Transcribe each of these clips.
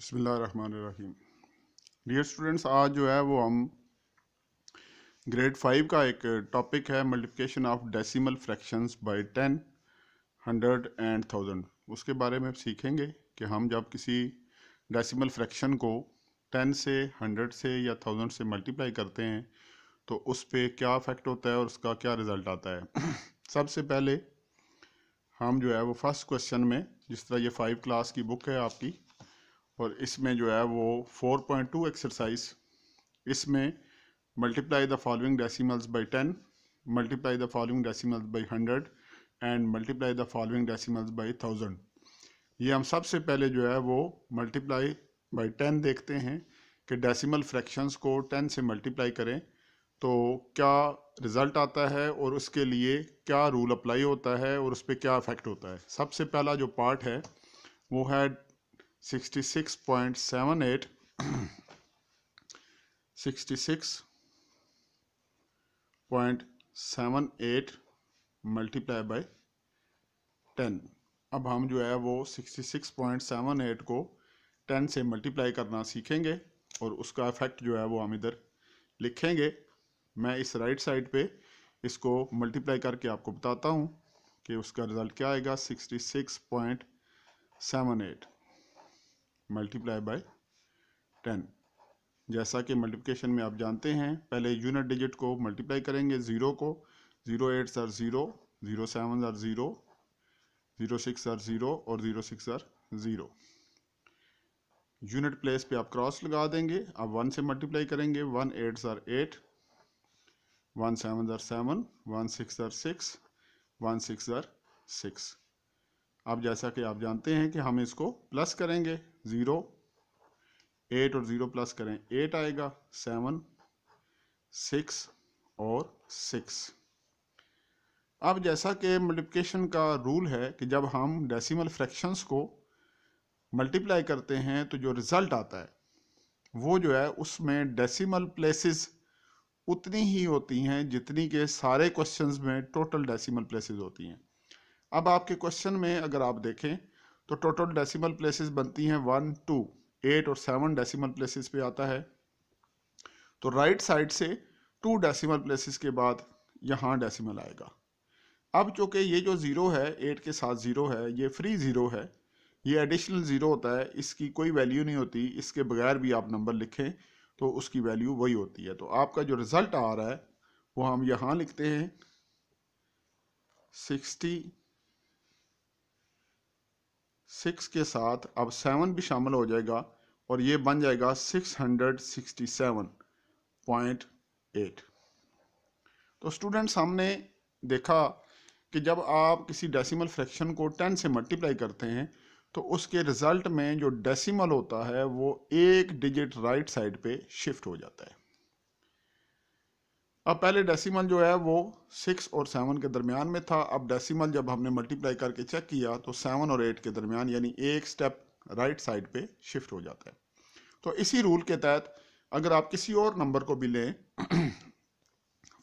बसमीम dear students आज जो है वो हम ग्रेड फाइव का एक टॉपिक है multiplication of decimal fractions by ten hundred and thousand उसके बारे में सीखेंगे कि हम जब किसी डेसिमल फ्रैक्शन को टेन से हंड्रेड से या थाउजेंड से मल्टीप्लाई करते हैं तो उस पर क्या इफेक्ट होता है और उसका क्या रिज़ल्ट आता है सबसे पहले हम जो है वो फर्स्ट क्वेश्चन में जिस तरह ये फाइव क्लास की बुक है आपकी और इसमें जो है वो 4.2 एक्सरसाइज इसमें multiply the following decimals by 10 multiply the following decimals by 100 and multiply the following decimals by 1000 ये हम सबसे पहले जो है वो मल्टीप्लाई बाय 10 देखते हैं कि डेसिमल फ्रैक्शंस को 10 से मल्टीप्लाई करें तो क्या रिज़ल्ट आता है और उसके लिए क्या रूल अप्लाई होता है और उस पर क्या इफ़ेक्ट होता है सबसे पहला जो पार्ट है वो है 66.78 एट मल्टीप्लाई बाय 10 अब हम जो है वो 66.78 को 10 से मल्टीप्लाई करना सीखेंगे और उसका इफेक्ट जो है वो हम इधर लिखेंगे मैं इस राइट साइड पे इसको मल्टीप्लाई करके आपको बताता हूँ कि उसका रिज़ल्ट क्या आएगा 66.78 मल्टीप्लाई बाय टेन जैसा कि मल्टीप्लिकेशन में आप जानते हैं पहले यूनिट डिजिट को मल्टीप्लाई करेंगे ज़ीरो को zero eights are zero zero sevens are zero zero sixes are zero और zero sixes are zero unit place पे आप क्रॉस लगा देंगे आप वन से मल्टीप्लाई करेंगे one eight are eight one seven are seven one six are six one six are six अब जैसा कि आप जानते हैं कि हम इसको प्लस करेंगे ज़ीरो एट और ज़ीरो प्लस करें एट आएगा सेवन सिक्स और सिक्स अब जैसा कि मल्टीप्लिकेशन का रूल है कि जब हम डेसिमल फ्रैक्शंस को मल्टीप्लाई करते हैं तो जो रिज़ल्ट आता है वो जो है उसमें डेसिमल प्लेसेस उतनी ही होती हैं जितनी के सारे क्वेश्चंस में टोटल डेसिमल प्लेसेस होती हैं अब आपके क्वेश्चन में अगर आप देखें तो टोटल डेसिमल प्लेसेस बनती हैं वन टू एट और सेवन डेसिमल प्लेसेस पे आता है तो राइट साइड से टू डेसिमल प्लेसेस के बाद यहाँ डेसिमल आएगा अब चूँकि ये जो ज़ीरो है एट के साथ ज़ीरो है ये फ्री ज़ीरो है ये एडिशनल ज़ीरो होता है इसकी कोई वैल्यू नहीं होती इसके बगैर भी आप नंबर लिखें तो उसकी वैल्यू वही होती है तो आपका जो रिज़ल्ट आ रहा है वो हम यहाँ लिखते हैं सिक्सटी सिक्स के साथ अब सेवन भी शामिल हो जाएगा और ये बन जाएगा six hundred sixty seven point eight तो स्टूडेंट्स हमने देखा कि जब आप किसी डेसिमल फ्रैक्शन को टेन से मल्टीप्लाई करते हैं तो उसके रिज़ल्ट में जो डेसिमल होता है वो एक डिजिट राइट साइड पे शिफ्ट हो जाता है अब पहले डेसिमल जो है वो सिक्स और सेवन के दरमियान में था अब डेसिमल जब हमने मल्टीप्लाई करके चेक किया तो सेवन और एट के दरमियान यानी एक स्टेप राइट साइड पे शिफ्ट हो जाता है तो इसी रूल के तहत अगर आप किसी और नंबर को भी लें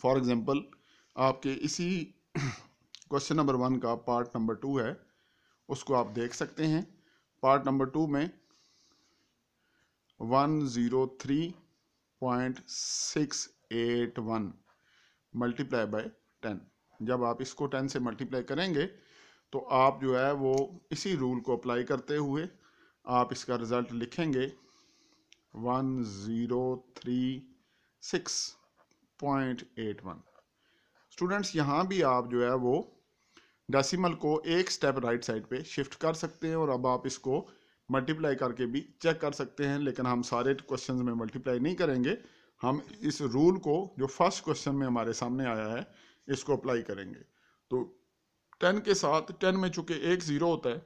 फॉर एग्जांपल आपके इसी क्वेश्चन नंबर वन का पार्ट नंबर टू है उसको आप देख सकते हैं पार्ट नंबर टू में one zero three point six eight one multiply by ten जब आप इसको टेन से मल्टीप्लाई करेंगे तो आप जो है वो इसी रूल को अप्लाई करते हुए आप इसका रिज़ल्ट लिखेंगे one zero three six point eight one students यहाँ भी आप जो है वो डेसिमल को एक स्टेप राइट साइड पे शिफ्ट कर सकते हैं और अब आप इसको मल्टीप्लाई करके भी चेक कर सकते हैं लेकिन हम सारे क्वेश्चंस में मल्टीप्लाई नहीं करेंगे हम इस रूल को जो फर्स्ट क्वेश्चन में हमारे सामने आया है इसको अप्लाई करेंगे तो टेन के साथ टेन में चूंकि एक ज़ीरो होता है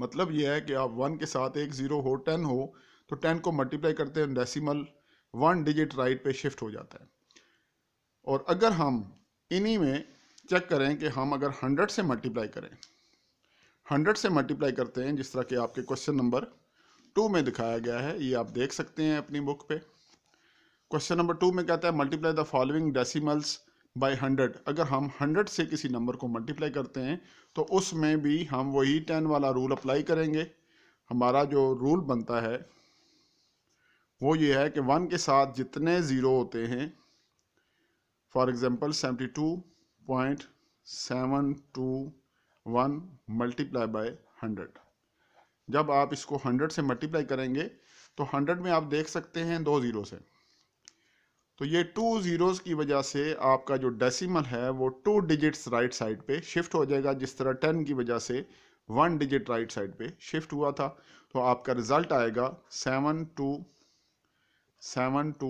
मतलब यह है कि आप वन के साथ एक ज़ीरो हो टेन हो तो टेन को मल्टीप्लाई करते हैं डेसिमल वन डिजिट राइट पे शिफ्ट हो जाता है और अगर हम इन्हीं में चेक करें कि हम अगर हंड्रेड से मल्टीप्लाई करें हंड्रेड से मल्टीप्लाई करते हैं जिस तरह के आपके क्वेश्चन नंबर टू में दिखाया गया है ये आप देख सकते हैं अपनी बुक पे क्वेश्चन नंबर टू में कहता है multiply the following decimals by hundred अगर हम हंड्रेड से किसी नंबर को मल्टीप्लाई करते हैं तो उसमें भी हम वही टेन वाला रूल अप्लाई करेंगे हमारा जो रूल बनता है वो ये है कि वन के साथ जितने ज़ीरो होते हैं for example seventy two point seven two one multiply by hundred जब आप इसको हंड्रेड से मल्टीप्लाई करेंगे तो हंड्रेड में आप देख सकते हैं दो ज़ीरो से तो ये टू जीरोस की वजह से आपका जो डेसिमल है वो टू डिजिट्स राइट साइड पे शिफ्ट हो जाएगा जिस तरह टेन की वजह से वन डिजिट राइट साइड पे शिफ्ट हुआ था तो आपका रिज़ल्ट आएगा seven two seven two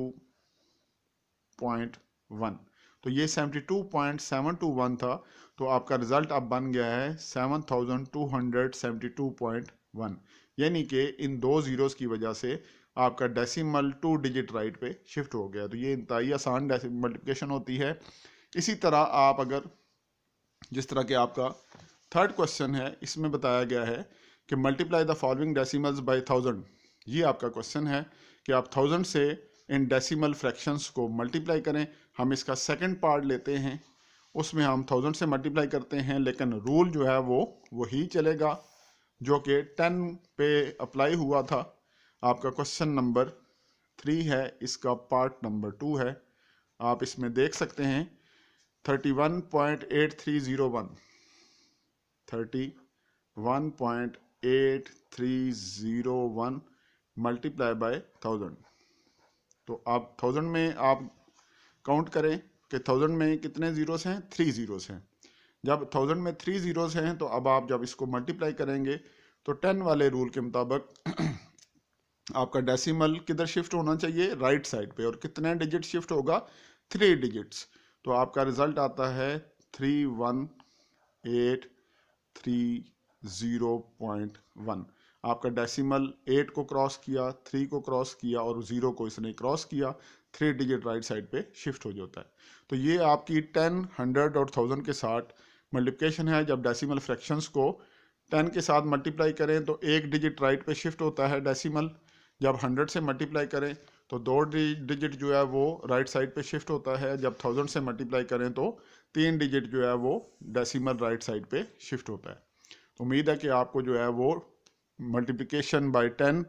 point one तो ये seventy two point seven two one था तो आपका रिज़ल्ट अब बन गया है seven thousand two hundred seventy two point one यानी कि इन दो जीरोस की वजह से आपका डेसिमल टू डिजिट राइट पे शिफ्ट हो गया तो ये इंतई आसान मल्टीप्लिकेशन होती है इसी तरह आप अगर जिस तरह के आपका थर्ड क्वेश्चन है इसमें बताया गया है कि multiply the following decimals by thousand ये आपका क्वेश्चन है कि आप थाउजेंड से इन डेसिमल फ्रैक्शंस को मल्टीप्लाई करें हम इसका सेकंड पार्ट लेते हैं उसमें हम थाउजेंड से मल्टीप्लाई करते हैं लेकिन रूल जो है वो वही चलेगा जो कि टेन पे अप्लाई हुआ था आपका क्वेश्चन नंबर थ्री है इसका पार्ट नंबर टू है आप इसमें देख सकते हैं thirty one point eight three zero one thirty one point eight three zero one multiply by thousand तो आप थाउजेंड में आप काउंट करें कि थाउजेंड में कितने ज़ीरोस हैं थ्री ज़ीरोस हैं जब थाउजेंड में थ्री ज़ीरोस हैं तो अब आप जब इसको मल्टीप्लाई करेंगे तो टेन वाले रूल के मुताबिक आपका डेसिमल किधर शिफ्ट होना चाहिए राइट right साइड पे और कितने डिजिट शिफ्ट होगा थ्री डिजिट्स तो आपका रिजल्ट आता है three one eight three zero point one आपका डेसिमल एट को क्रॉस किया थ्री को क्रॉस किया और ज़ीरो को इसने क्रॉस किया थ्री डिजिट राइट साइड पे शिफ्ट हो जाता है तो ये आपकी टेन हंड्रेड और थाउजेंड के साथ मल्टीप्लिकेशन है जब डेसिमल फ्रैक्शंस को टेन के साथ मल्टीप्लाई करें तो एक डिजिट राइट पे शिफ्ट होता है डेसिमल जब हंड्रेड से मल्टीप्लाई करें तो दो डिजिट जो है वो राइट साइड पे शिफ्ट होता है जब थाउजेंड से मल्टीप्लाई करें तो तीन डिजिट जो है वो डेसिमल राइट साइड पे शिफ्ट होता है तो उम्मीद है कि आपको जो है वो मल्टीप्लिकेशन बाय टेन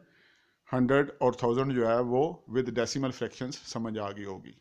हंड्रेड और थाउजेंड जो है वो विद डेसिमल फ्रैक्शंस समझ आ गई होगी